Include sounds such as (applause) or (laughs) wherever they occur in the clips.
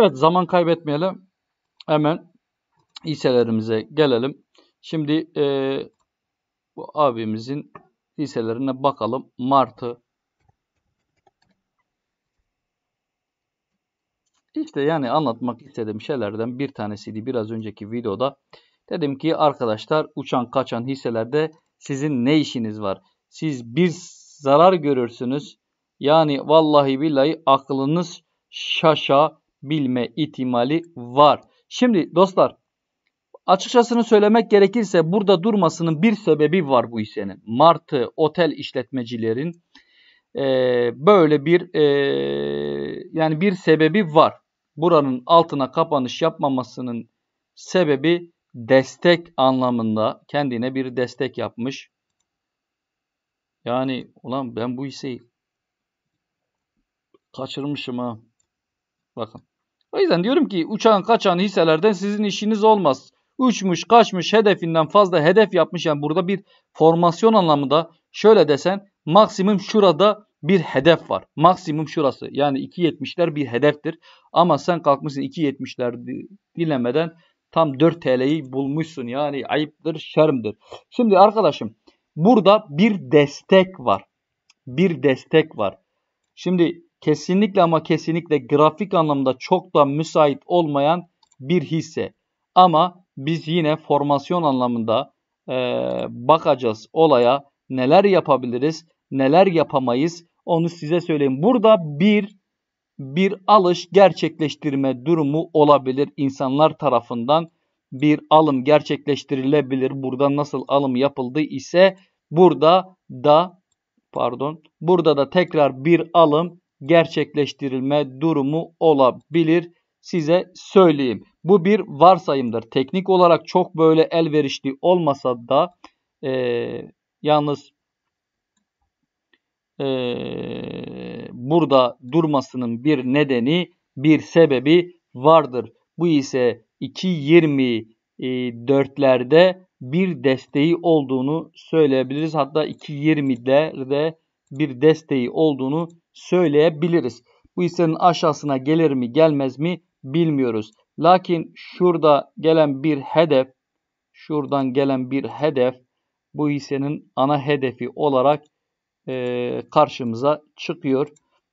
Evet zaman kaybetmeyelim. Hemen hisselerimize gelelim. Şimdi e, bu abimizin hisselerine bakalım. Martı. İşte yani anlatmak istediğim şeylerden bir tanesiydi biraz önceki videoda. Dedim ki arkadaşlar uçan kaçan hisselerde sizin ne işiniz var? Siz bir zarar görürsünüz. Yani vallahi billahi aklınız şaşa bilme ihtimali var. Şimdi dostlar açıkçasını söylemek gerekirse burada durmasının bir sebebi var bu hissenin. Martı otel işletmecilerin e, böyle bir e, yani bir sebebi var. Buranın altına kapanış yapmamasının sebebi destek anlamında kendine bir destek yapmış. Yani ulan ben bu hisseyi kaçırmışım ha. Bakın. O yüzden diyorum ki uçan kaçan hisselerden sizin işiniz olmaz. Uçmuş kaçmış hedefinden fazla hedef yapmış. Yani burada bir formasyon anlamında şöyle desen maksimum şurada bir hedef var. Maksimum şurası. Yani 2.70'ler bir hedeftir. Ama sen kalkmışsın 2.70'ler dilemeden tam 4 TL'yi bulmuşsun. Yani ayıptır, şermdir. Şimdi arkadaşım burada bir destek var. Bir destek var. Şimdi kesinlikle ama kesinlikle grafik anlamda çok da müsait olmayan bir hisse. Ama biz yine formasyon anlamında e, bakacağız olaya neler yapabiliriz, neler yapamayız onu size söyleyeyim. Burada bir bir alış gerçekleştirme durumu olabilir insanlar tarafından bir alım gerçekleştirilebilir. Burada nasıl alım yapıldı ise burada da pardon burada da tekrar bir alım gerçekleştirilme durumu olabilir size söyleyeyim. Bu bir varsayımdır. Teknik olarak çok böyle elverişli olmasa da e, yalnız e, burada durmasının bir nedeni, bir sebebi vardır. Bu ise 2.24'lerde bir desteği olduğunu söyleyebiliriz. Hatta 2.20'lerde bir desteği olduğunu söyleyebiliriz. Bu hissenin aşağısına gelir mi gelmez mi bilmiyoruz. Lakin şurada gelen bir hedef, şuradan gelen bir hedef bu hissenin ana hedefi olarak e, karşımıza çıkıyor.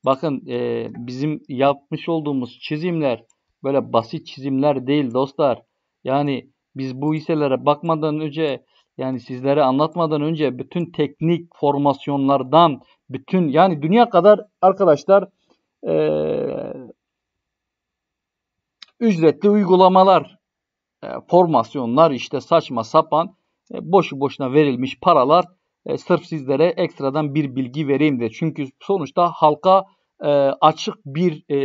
Bakın e, bizim yapmış olduğumuz çizimler böyle basit çizimler değil dostlar. Yani biz bu hisselere bakmadan önce yani sizlere anlatmadan önce bütün teknik formasyonlardan bütün yani dünya kadar arkadaşlar e, ücretli uygulamalar e, formasyonlar işte saçma sapan e, boşu boşuna verilmiş paralar e, sırf sizlere ekstradan bir bilgi vereyim de çünkü sonuçta halka e, açık bir e,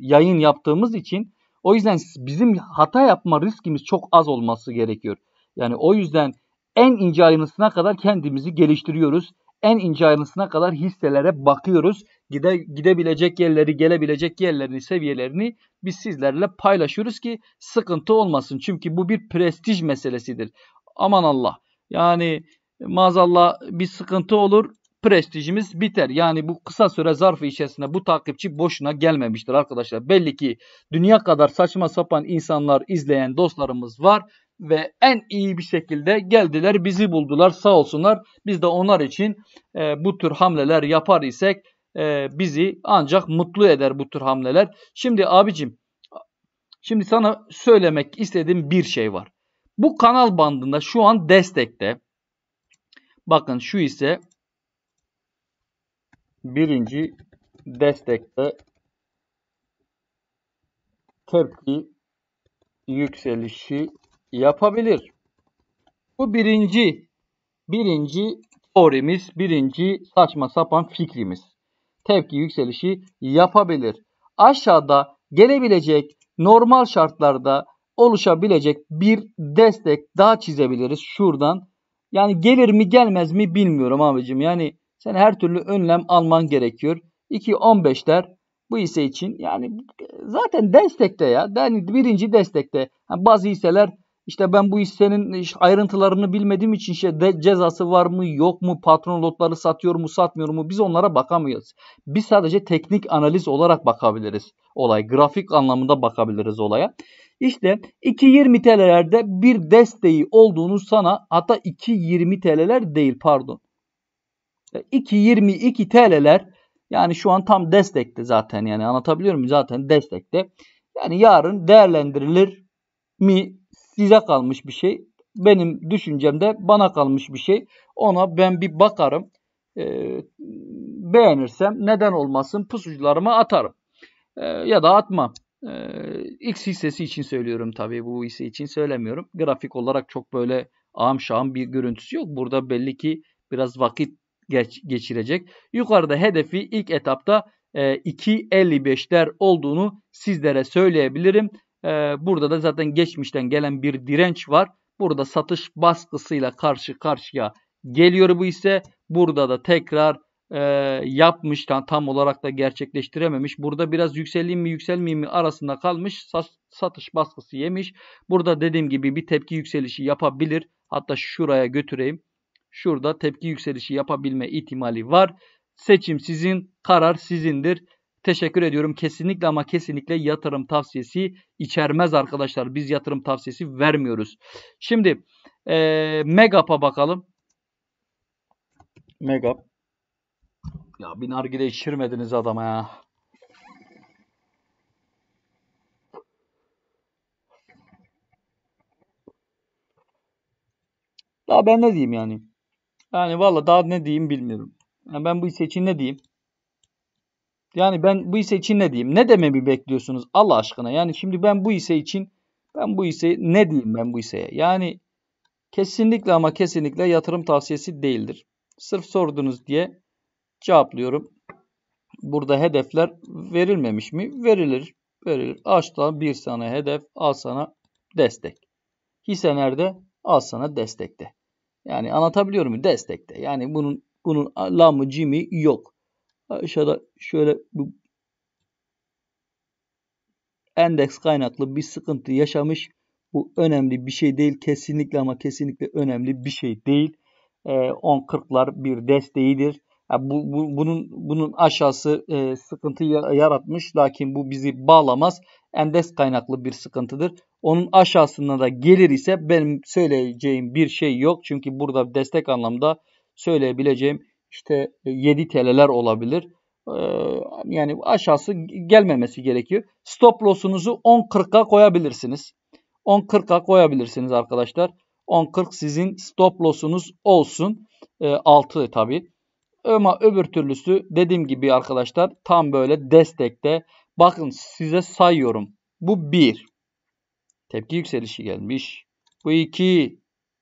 yayın yaptığımız için o yüzden bizim hata yapma riskimiz çok az olması gerekiyor. Yani o yüzden en ince ayrıntısına kadar kendimizi geliştiriyoruz. En ince ayrıntısına kadar hisselere bakıyoruz. Gide, gidebilecek yerleri, gelebilecek yerlerini, seviyelerini biz sizlerle paylaşıyoruz ki sıkıntı olmasın. Çünkü bu bir prestij meselesidir. Aman Allah. Yani maazallah bir sıkıntı olur prestijimiz biter. Yani bu kısa süre zarfı içerisinde bu takipçi boşuna gelmemiştir arkadaşlar. Belli ki dünya kadar saçma sapan insanlar izleyen dostlarımız var ve en iyi bir şekilde geldiler bizi buldular sağ olsunlar. Biz de onlar için e, bu tür hamleler yapar isek e, bizi ancak mutlu eder bu tür hamleler. Şimdi abicim şimdi sana söylemek istediğim bir şey var. Bu kanal bandında şu an destekte. Bakın şu ise birinci destekte tepki yükselişi yapabilir. Bu birinci birinci teorimiz, birinci saçma sapan fikrimiz. Tepki yükselişi yapabilir. Aşağıda gelebilecek normal şartlarda oluşabilecek bir destek daha çizebiliriz şuradan. Yani gelir mi gelmez mi bilmiyorum abicim. Yani sen her türlü önlem alman gerekiyor. 2.15'ler bu ise için yani zaten destekte ya. Yani birinci destekte. Yani bazı hisseler işte ben bu hissenin ayrıntılarını bilmediğim için işte de cezası var mı yok mu patron lotları satıyor mu satmıyor mu biz onlara bakamıyoruz. Biz sadece teknik analiz olarak bakabiliriz olay. Grafik anlamında bakabiliriz olaya. İşte 2.20 TL'lerde bir desteği olduğunu sana hatta 2.20 TL'ler değil pardon. 2.22 e, TL'ler yani şu an tam destekte zaten yani anlatabiliyor muyum zaten destekte. Yani yarın değerlendirilir mi size kalmış bir şey. Benim düşüncemde bana kalmış bir şey. Ona ben bir bakarım. E, beğenirsem neden olmasın pusucularıma atarım. E, ya da atmam. E, X hissesi için söylüyorum tabii. Bu hisse için söylemiyorum. Grafik olarak çok böyle ağam şahım bir görüntüsü yok. Burada belli ki biraz vakit geç, geçirecek. Yukarıda hedefi ilk etapta e, 2.55'ler olduğunu sizlere söyleyebilirim. Ee, burada da zaten geçmişten gelen bir direnç var. Burada satış baskısıyla karşı karşıya geliyor bu ise. Burada da tekrar e, yapmış tam olarak da gerçekleştirememiş. Burada biraz yükseleyim mi yükselmeyeyim mi arasında kalmış. Satış baskısı yemiş. Burada dediğim gibi bir tepki yükselişi yapabilir. Hatta şuraya götüreyim. Şurada tepki yükselişi yapabilme ihtimali var. Seçim sizin, karar sizindir. Teşekkür ediyorum. Kesinlikle ama kesinlikle yatırım tavsiyesi içermez arkadaşlar. Biz yatırım tavsiyesi vermiyoruz. Şimdi e, Megap'a bakalım. Megap. Ya bir nargile içirmediniz adama ya. Daha ben ne diyeyim yani? Yani valla daha ne diyeyim bilmiyorum. Yani ben bu hisse için ne diyeyim? Yani ben bu hisse için ne diyeyim? Ne dememi bekliyorsunuz Allah aşkına? Yani şimdi ben bu hisse için ben bu hisse ne diyeyim ben bu hisseye? Yani kesinlikle ama kesinlikle yatırım tavsiyesi değildir. Sırf sordunuz diye cevaplıyorum. Burada hedefler verilmemiş mi? Verilir. Verilir. Açta bir sana hedef, al sana destek. Hisse nerede? Al sana destekte. Yani anlatabiliyor muyum? Destekte. Yani bunun bunun lamı cimi yok aşağıda şöyle bir endeks kaynaklı bir sıkıntı yaşamış. Bu önemli bir şey değil. Kesinlikle ama kesinlikle önemli bir şey değil. E, ee, 10.40'lar bir desteğidir. Yani bu, bu, bunun bunun aşağısı e, sıkıntı yaratmış. Lakin bu bizi bağlamaz. Endeks kaynaklı bir sıkıntıdır. Onun aşağısına da gelir ise benim söyleyeceğim bir şey yok. Çünkü burada destek anlamda söyleyebileceğim işte 7 e, TL'ler olabilir. Ee, yani aşağısı gelmemesi gerekiyor. Stop loss'unuzu 10.40'a koyabilirsiniz. 10.40'a koyabilirsiniz arkadaşlar. 10.40 sizin stop loss'unuz olsun. 6 ee, tabi. Ama öbür türlüsü dediğim gibi arkadaşlar tam böyle destekte. Bakın size sayıyorum. Bu 1. Tepki yükselişi gelmiş. Bu 2.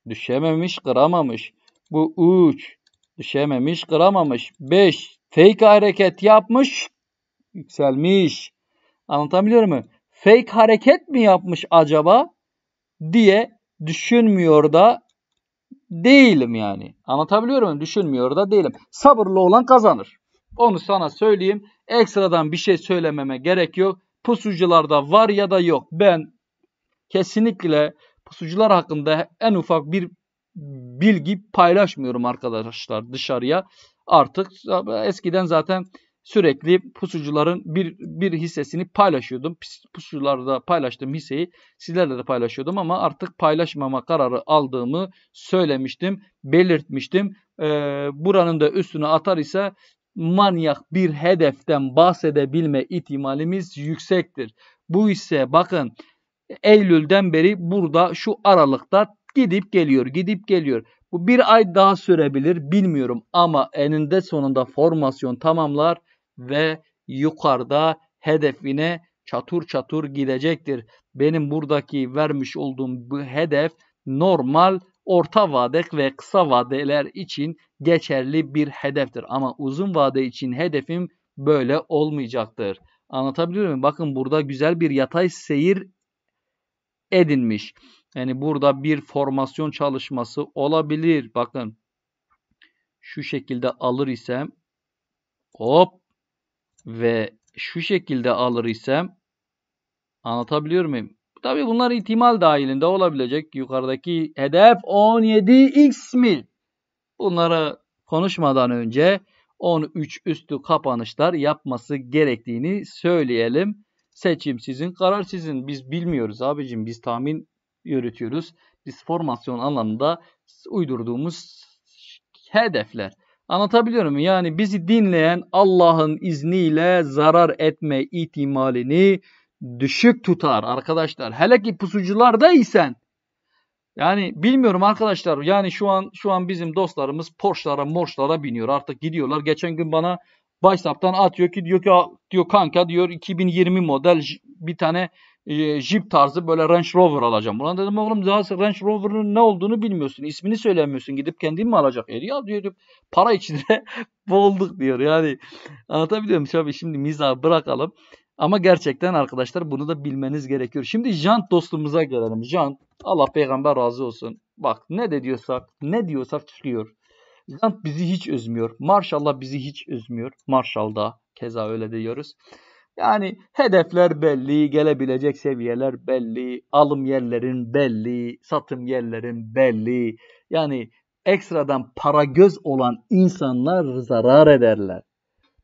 Düşememiş, kıramamış. Bu 3 düşememiş, kıramamış. 5. Fake hareket yapmış, yükselmiş. Anlatabiliyor muyum? Fake hareket mi yapmış acaba diye düşünmüyor da değilim yani. Anlatabiliyor muyum? Düşünmüyor da değilim. Sabırlı olan kazanır. Onu sana söyleyeyim. Ekstradan bir şey söylememe gerek yok. Pusucularda var ya da yok. Ben kesinlikle pusucular hakkında en ufak bir bilgi paylaşmıyorum arkadaşlar dışarıya. Artık eskiden zaten sürekli pusucuların bir, bir hissesini paylaşıyordum. Pusucularda paylaştığım hisseyi sizlerle de paylaşıyordum ama artık paylaşmama kararı aldığımı söylemiştim, belirtmiştim. Ee, buranın da üstüne atar ise manyak bir hedeften bahsedebilme ihtimalimiz yüksektir. Bu ise bakın Eylül'den beri burada şu aralıkta Gidip geliyor, gidip geliyor. Bu bir ay daha sürebilir bilmiyorum ama eninde sonunda formasyon tamamlar ve yukarıda hedefine çatır çatır gidecektir. Benim buradaki vermiş olduğum bu hedef normal orta vade ve kısa vadeler için geçerli bir hedeftir. Ama uzun vade için hedefim böyle olmayacaktır. Anlatabiliyor muyum? Bakın burada güzel bir yatay seyir edinmiş. Yani burada bir formasyon çalışması olabilir. Bakın şu şekilde alır isem hop ve şu şekilde alır isem anlatabiliyor muyum? Tabii bunlar ihtimal dahilinde olabilecek. Yukarıdaki hedef 17x mi? Bunları konuşmadan önce 13 üstü kapanışlar yapması gerektiğini söyleyelim. Seçim sizin, karar sizin. Biz bilmiyoruz abicim. Biz tahmin yürütüyoruz. Biz formasyon anlamında uydurduğumuz hedefler. Anlatabiliyor muyum? Yani bizi dinleyen Allah'ın izniyle zarar etme ihtimalini düşük tutar arkadaşlar. Hele ki pusuculardaysan. Yani bilmiyorum arkadaşlar. Yani şu an şu an bizim dostlarımız Porsche'lara, Morşlar'a biniyor. Artık gidiyorlar. Geçen gün bana Başsap'tan atıyor ki diyor ki diyor kanka diyor 2020 model bir tane e, Jeep tarzı böyle Range Rover alacağım. Ulan dedim oğlum daha Range Rover'ın ne olduğunu bilmiyorsun. ismini söylemiyorsun. Gidip kendin mi alacak? E ya diyor, para içinde (laughs) boğulduk diyor. Yani anlatabiliyor muyum? Tabii şimdi mizahı bırakalım. Ama gerçekten arkadaşlar bunu da bilmeniz gerekiyor. Şimdi Jant dostumuza gelelim. Jant Allah peygamber razı olsun. Bak ne de diyorsak ne diyorsak çıkıyor. Jant bizi hiç üzmüyor. Marşallah bizi hiç üzmüyor. Marşalda keza öyle diyoruz. Yani hedefler belli, gelebilecek seviyeler belli, alım yerlerin belli, satım yerlerin belli. Yani ekstradan para göz olan insanlar zarar ederler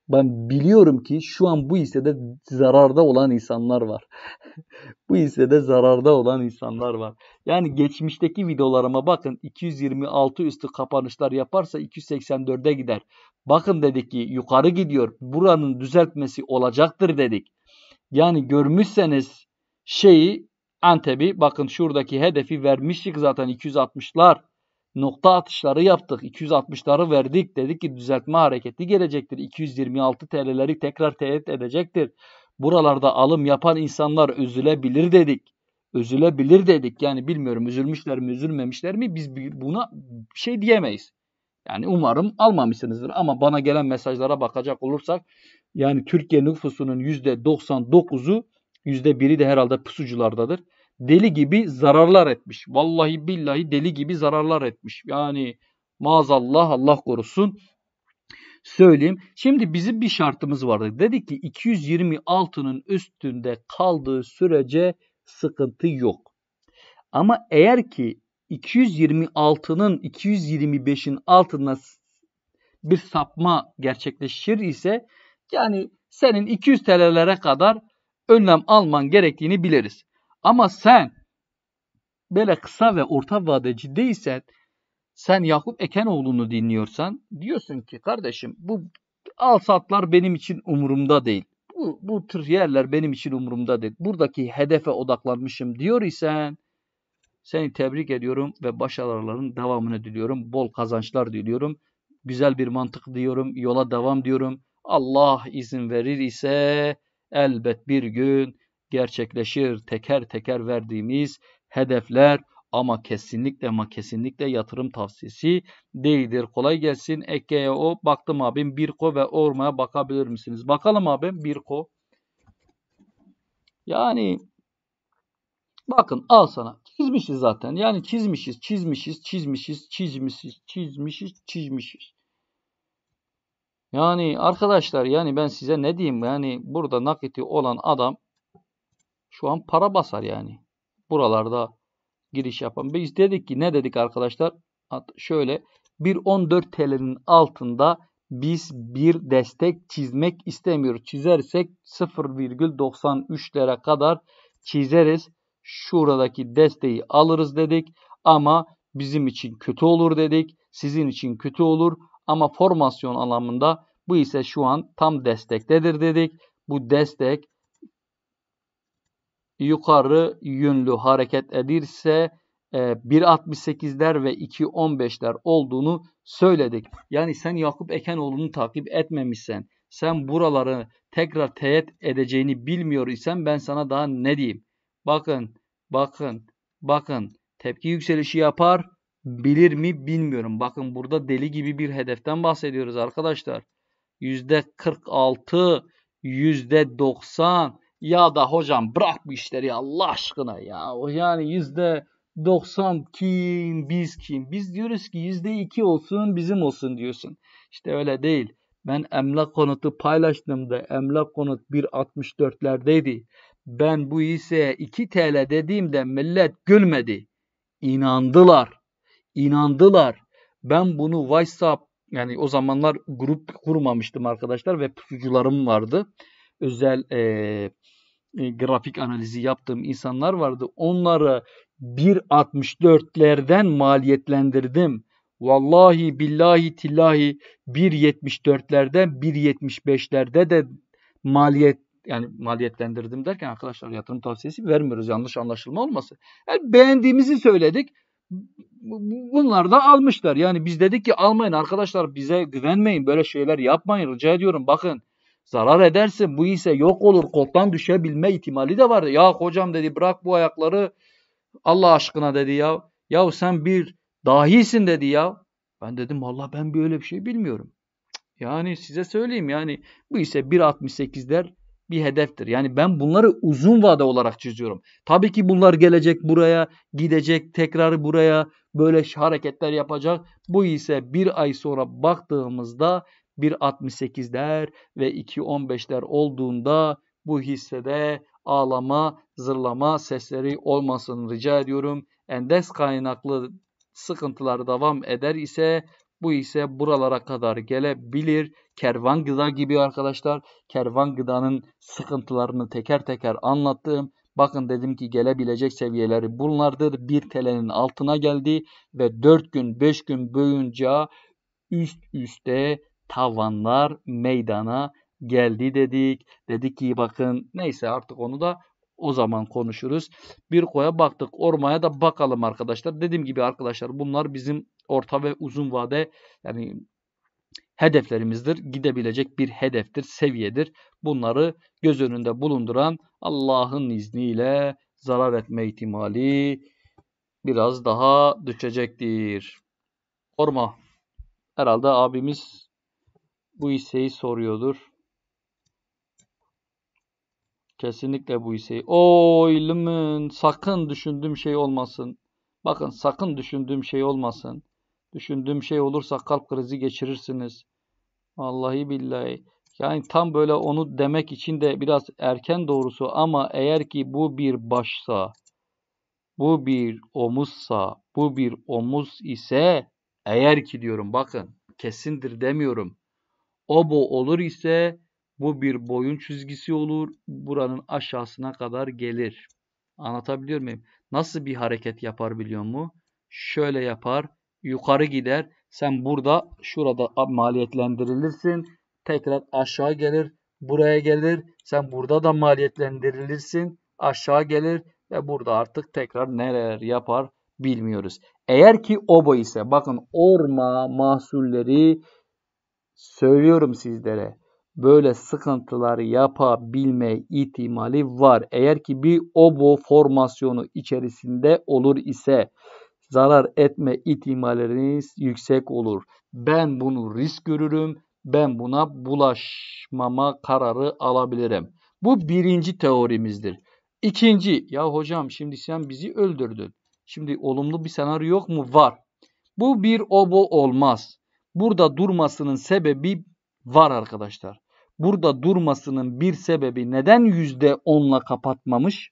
ben biliyorum ki şu an bu hissede zararda olan insanlar var. (laughs) bu hissede zararda olan insanlar var. Yani geçmişteki videolarıma bakın 226 üstü kapanışlar yaparsa 284'e gider. Bakın dedik ki yukarı gidiyor. Buranın düzeltmesi olacaktır dedik. Yani görmüşseniz şeyi Antep'i bakın şuradaki hedefi vermiştik zaten 260'lar nokta atışları yaptık. 260'ları verdik. Dedik ki düzeltme hareketi gelecektir. 226 TL'leri tekrar teğet edecektir. Buralarda alım yapan insanlar üzülebilir dedik. Üzülebilir dedik. Yani bilmiyorum üzülmüşler mi üzülmemişler mi biz buna şey diyemeyiz. Yani umarım almamışsınızdır ama bana gelen mesajlara bakacak olursak yani Türkiye nüfusunun %99'u %1'i de herhalde pusuculardadır deli gibi zararlar etmiş. Vallahi billahi deli gibi zararlar etmiş. Yani maazallah Allah korusun söyleyeyim. Şimdi bizim bir şartımız vardı. Dedik ki 226'nın üstünde kaldığı sürece sıkıntı yok. Ama eğer ki 226'nın 225'in altına bir sapma gerçekleşir ise yani senin 200 TL'lere kadar önlem alman gerektiğini biliriz. Ama sen böyle kısa ve orta vade ciddiysen sen Yakup Ekenoğlu'nu dinliyorsan diyorsun ki kardeşim bu al satlar benim için umurumda değil. Bu, bu tür yerler benim için umurumda değil. Buradaki hedefe odaklanmışım diyor isen seni tebrik ediyorum ve başarıların devamını diliyorum. Bol kazançlar diliyorum. Güzel bir mantık diyorum. Yola devam diyorum. Allah izin verir ise elbet bir gün gerçekleşir. Teker teker verdiğimiz hedefler ama kesinlikle ama kesinlikle yatırım tavsiyesi değildir. Kolay gelsin. Ekke'ye o baktım abim Birko ve Orma'ya bakabilir misiniz? Bakalım abim Birko. Yani bakın al sana. Çizmişiz zaten. Yani çizmişiz, çizmişiz, çizmişiz, çizmişiz, çizmişiz, çizmişiz. Yani arkadaşlar yani ben size ne diyeyim? Yani burada nakiti olan adam şu an para basar yani. Buralarda giriş yapan. Biz dedik ki ne dedik arkadaşlar? Şöyle 1.14 TL'nin altında biz bir destek çizmek istemiyoruz. Çizersek 0,93 lira kadar çizeriz. Şuradaki desteği alırız dedik. Ama bizim için kötü olur dedik. Sizin için kötü olur. Ama formasyon anlamında bu ise şu an tam destektedir dedik. Bu destek yukarı yönlü hareket edirse 1.68'ler e, ve 2.15'ler olduğunu söyledik. Yani sen Yakup Ekenoğlu'nu takip etmemişsen, sen buraları tekrar teyit edeceğini bilmiyor isen ben sana daha ne diyeyim? Bakın, bakın, bakın tepki yükselişi yapar, bilir mi bilmiyorum. Bakın burada deli gibi bir hedeften bahsediyoruz arkadaşlar. %46, %90, ya da hocam bırak bu işleri ya Allah aşkına ya. Yani yüzde 90 kim biz kim? Biz diyoruz ki yüzde iki olsun bizim olsun diyorsun. İşte öyle değil. Ben emlak konutu paylaştığımda emlak konut 1.64'lerdeydi. Ben bu hisseye 2 TL dediğimde millet gülmedi. İnandılar. İnandılar. Ben bunu WhatsApp yani o zamanlar grup kurmamıştım arkadaşlar ve pusucularım vardı özel e, grafik analizi yaptığım insanlar vardı. Onları 1.64'lerden maliyetlendirdim. Vallahi billahi tillahi 1.74'lerden 1.75'lerde de maliyet yani maliyetlendirdim derken arkadaşlar yatırım tavsiyesi vermiyoruz yanlış anlaşılma olmasın. Yani beğendiğimizi söyledik. Bunlar da almışlar. Yani biz dedik ki almayın arkadaşlar bize güvenmeyin böyle şeyler yapmayın rica ediyorum bakın Zarar edersin bu ise yok olur koltan düşebilme ihtimali de var. Ya hocam dedi bırak bu ayakları Allah aşkına dedi ya. Ya sen bir dahisin dedi ya. Ben dedim Allah ben böyle bir şey bilmiyorum. Yani size söyleyeyim yani bu ise 1.68'ler bir hedeftir. Yani ben bunları uzun vade olarak çiziyorum. Tabii ki bunlar gelecek buraya, gidecek tekrar buraya böyle hareketler yapacak. Bu ise bir ay sonra baktığımızda 168 1.68'ler ve 215 2.15'ler olduğunda bu hissede ağlama, zırlama sesleri olmasını rica ediyorum. Endeks kaynaklı sıkıntılar devam eder ise bu ise buralara kadar gelebilir. Kervan Gıda gibi arkadaşlar. Kervan Gıda'nın sıkıntılarını teker teker anlattım. Bakın dedim ki gelebilecek seviyeleri bunlardır. 1 TL'nin altına geldi ve 4 gün 5 gün boyunca üst üste tavanlar meydana geldi dedik. Dedik ki bakın neyse artık onu da o zaman konuşuruz. Bir koya baktık. Ormaya da bakalım arkadaşlar. Dediğim gibi arkadaşlar bunlar bizim orta ve uzun vade yani hedeflerimizdir. Gidebilecek bir hedeftir, seviyedir. Bunları göz önünde bulunduran Allah'ın izniyle zarar etme ihtimali biraz daha düşecektir. Orma herhalde abimiz bu hisseyi soruyordur. Kesinlikle bu hisseyi. O ilimin sakın düşündüğüm şey olmasın. Bakın sakın düşündüğüm şey olmasın. Düşündüğüm şey olursa kalp krizi geçirirsiniz. Vallahi billahi. Yani tam böyle onu demek için de biraz erken doğrusu ama eğer ki bu bir başsa, bu bir omuzsa, bu bir omuz ise eğer ki diyorum bakın kesindir demiyorum. Obo olur ise bu bir boyun çizgisi olur. Buranın aşağısına kadar gelir. Anlatabiliyor muyum? Nasıl bir hareket yapar biliyor mu? Şöyle yapar. Yukarı gider. Sen burada şurada maliyetlendirilirsin. Tekrar aşağı gelir. Buraya gelir. Sen burada da maliyetlendirilirsin. Aşağı gelir. Ve burada artık tekrar neler yapar bilmiyoruz. Eğer ki obo ise bakın orma mahsulleri Söylüyorum sizlere böyle sıkıntılar yapabilme ihtimali var. Eğer ki bir obo formasyonu içerisinde olur ise zarar etme ihtimalleriniz yüksek olur. Ben bunu risk görürüm. Ben buna bulaşmama kararı alabilirim. Bu birinci teorimizdir. İkinci, ya hocam şimdi sen bizi öldürdün. Şimdi olumlu bir senaryo yok mu? Var. Bu bir obo olmaz. Burada durmasının sebebi var arkadaşlar. Burada durmasının bir sebebi neden %10'la kapatmamış?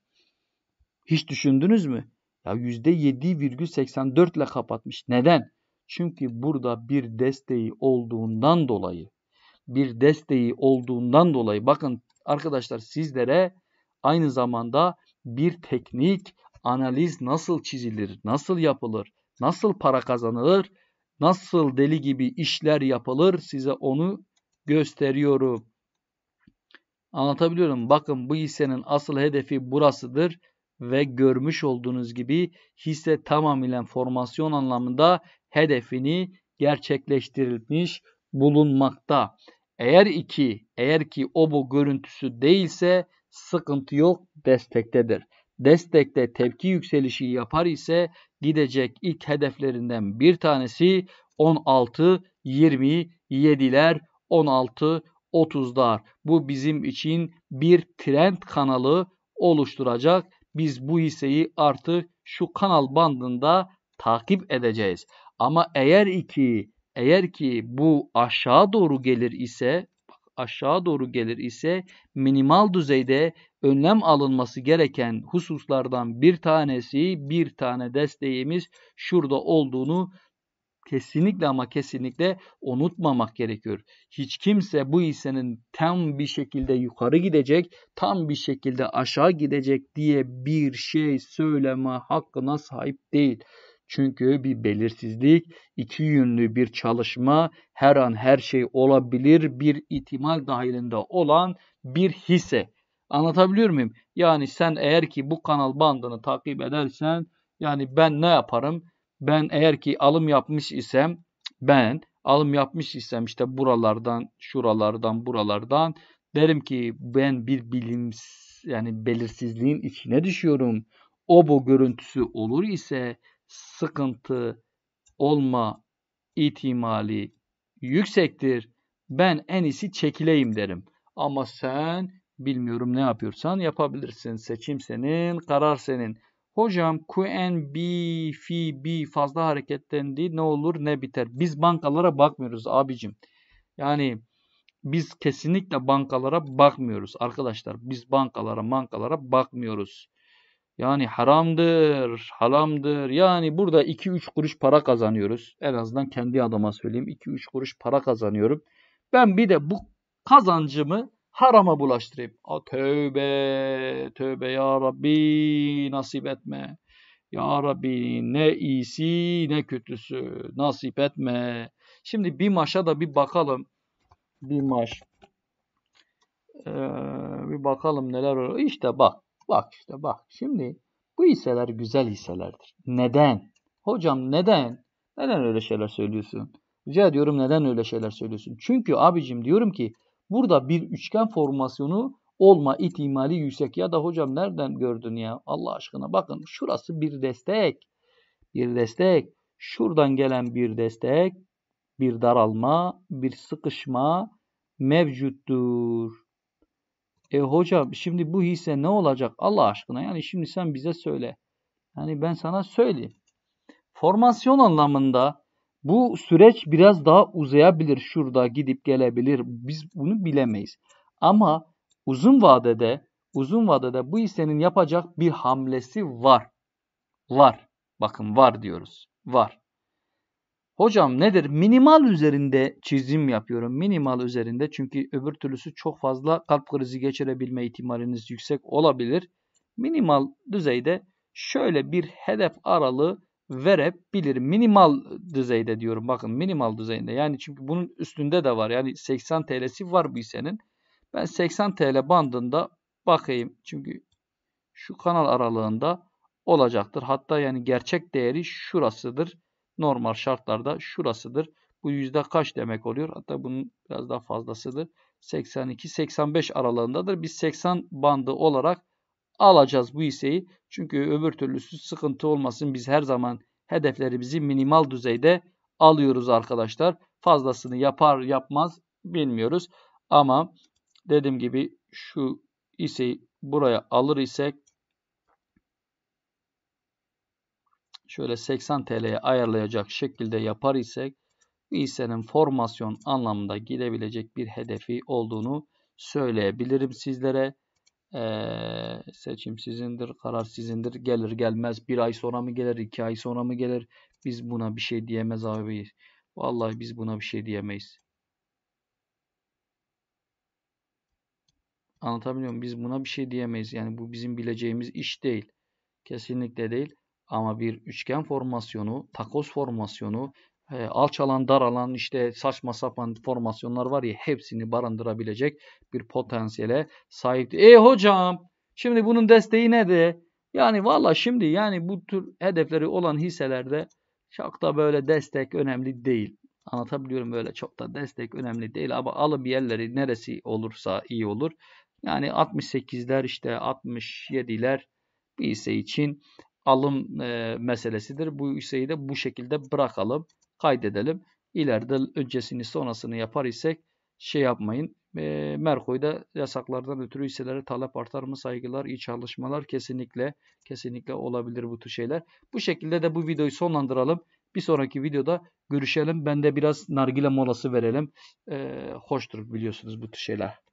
Hiç düşündünüz mü? Ya %7,84 ile kapatmış. Neden? Çünkü burada bir desteği olduğundan dolayı bir desteği olduğundan dolayı bakın arkadaşlar sizlere aynı zamanda bir teknik analiz nasıl çizilir, nasıl yapılır, nasıl para kazanılır nasıl deli gibi işler yapılır size onu gösteriyorum. Anlatabiliyorum. Bakın bu hissenin asıl hedefi burasıdır ve görmüş olduğunuz gibi hisse tamamıyla formasyon anlamında hedefini gerçekleştirilmiş bulunmakta. Eğer iki, eğer ki o bu görüntüsü değilse sıkıntı yok destektedir destekte tepki yükselişi yapar ise gidecek ilk hedeflerinden bir tanesi 16 20 7'ler 16 30'lar. Bu bizim için bir trend kanalı oluşturacak. Biz bu hisseyi artık şu kanal bandında takip edeceğiz. Ama eğer ki eğer ki bu aşağı doğru gelir ise aşağı doğru gelir ise minimal düzeyde önlem alınması gereken hususlardan bir tanesi bir tane desteğimiz şurada olduğunu kesinlikle ama kesinlikle unutmamak gerekiyor. Hiç kimse bu hissenin tam bir şekilde yukarı gidecek, tam bir şekilde aşağı gidecek diye bir şey söyleme hakkına sahip değil. Çünkü bir belirsizlik, iki yönlü bir çalışma, her an her şey olabilir, bir ihtimal dahilinde olan bir hisse. Anlatabiliyor muyum? Yani sen eğer ki bu kanal bandını takip edersen, yani ben ne yaparım? Ben eğer ki alım yapmış isem, ben alım yapmış isem işte buralardan, şuralardan, buralardan derim ki ben bir bilim yani belirsizliğin içine düşüyorum. O bu görüntüsü olur ise sıkıntı olma ihtimali yüksektir. Ben en iyisi çekileyim derim. Ama sen bilmiyorum ne yapıyorsan yapabilirsin. Seçim senin, karar senin. Hocam QN, B, Fi, B fazla hareketlendi ne olur ne biter. Biz bankalara bakmıyoruz abicim. Yani biz kesinlikle bankalara bakmıyoruz arkadaşlar. Biz bankalara bankalara bakmıyoruz. Yani haramdır, haramdır. Yani burada 2-3 kuruş para kazanıyoruz. En azından kendi adama söyleyeyim. 2-3 kuruş para kazanıyorum. Ben bir de bu kazancımı harama bulaştırayım. A, tövbe, tövbe ya Rabbi nasip etme. Ya Rabbi ne iyisi ne kötüsü nasip etme. Şimdi bir maşa da bir bakalım. Bir maş. Ee, bir bakalım neler oluyor. İşte bak. Bak işte bak. Şimdi bu hisseler güzel hisselerdir. Neden? Hocam neden? Neden öyle şeyler söylüyorsun? Rica ediyorum neden öyle şeyler söylüyorsun? Çünkü abicim diyorum ki burada bir üçgen formasyonu olma ihtimali yüksek. Ya da hocam nereden gördün ya? Allah aşkına bakın şurası bir destek. Bir destek. Şuradan gelen bir destek, bir daralma, bir sıkışma mevcuttur. E hocam şimdi bu hisse ne olacak Allah aşkına? Yani şimdi sen bize söyle. Yani ben sana söyleyeyim. Formasyon anlamında bu süreç biraz daha uzayabilir. Şurada gidip gelebilir. Biz bunu bilemeyiz. Ama uzun vadede uzun vadede bu hissenin yapacak bir hamlesi var. Var. Bakın var diyoruz. Var. Hocam nedir? Minimal üzerinde çizim yapıyorum. Minimal üzerinde çünkü öbür türlüsü çok fazla kalp krizi geçirebilme ihtimaliniz yüksek olabilir. Minimal düzeyde şöyle bir hedef aralığı verebilir, Minimal düzeyde diyorum. Bakın minimal düzeyinde. Yani çünkü bunun üstünde de var. Yani 80 TL'si var bu hissenin. Ben 80 TL bandında bakayım. Çünkü şu kanal aralığında olacaktır. Hatta yani gerçek değeri şurasıdır normal şartlarda şurasıdır. Bu yüzde kaç demek oluyor? Hatta bunun biraz daha fazlasıdır. 82-85 aralığındadır. Biz 80 bandı olarak alacağız bu hisseyi. Çünkü öbür türlüsü sıkıntı olmasın. Biz her zaman hedeflerimizi minimal düzeyde alıyoruz arkadaşlar. Fazlasını yapar yapmaz bilmiyoruz. Ama dediğim gibi şu hisseyi buraya alır isek şöyle 80 TL'ye ayarlayacak şekilde yapar isek bu hissenin formasyon anlamında gidebilecek bir hedefi olduğunu söyleyebilirim sizlere. Ee, seçim sizindir, karar sizindir. Gelir gelmez bir ay sonra mı gelir, iki ay sonra mı gelir? Biz buna bir şey diyemez abi. Vallahi biz buna bir şey diyemeyiz. Anlatabiliyor muyum? Biz buna bir şey diyemeyiz. Yani bu bizim bileceğimiz iş değil. Kesinlikle değil. Ama bir üçgen formasyonu, takoz formasyonu, e, dar alan işte saçma sapan formasyonlar var ya hepsini barındırabilecek bir potansiyele sahipti. E hocam şimdi bunun desteği de Yani valla şimdi yani bu tür hedefleri olan hisselerde çok da böyle destek önemli değil. Anlatabiliyorum böyle çok da destek önemli değil ama alıp yerleri neresi olursa iyi olur. Yani 68'ler işte 67'ler bir hisse için alım e, meselesidir. Bu listeyi de bu şekilde bırakalım, kaydedelim. İleride öncesini sonrasını yapar isek şey yapmayın. E, Merko'da yasaklardan ötürü hisselere talep artar mı? Saygılar, iyi çalışmalar kesinlikle kesinlikle olabilir bu tür şeyler. Bu şekilde de bu videoyu sonlandıralım. Bir sonraki videoda görüşelim. Ben de biraz nargile molası verelim. E, hoştur biliyorsunuz bu tür şeyler.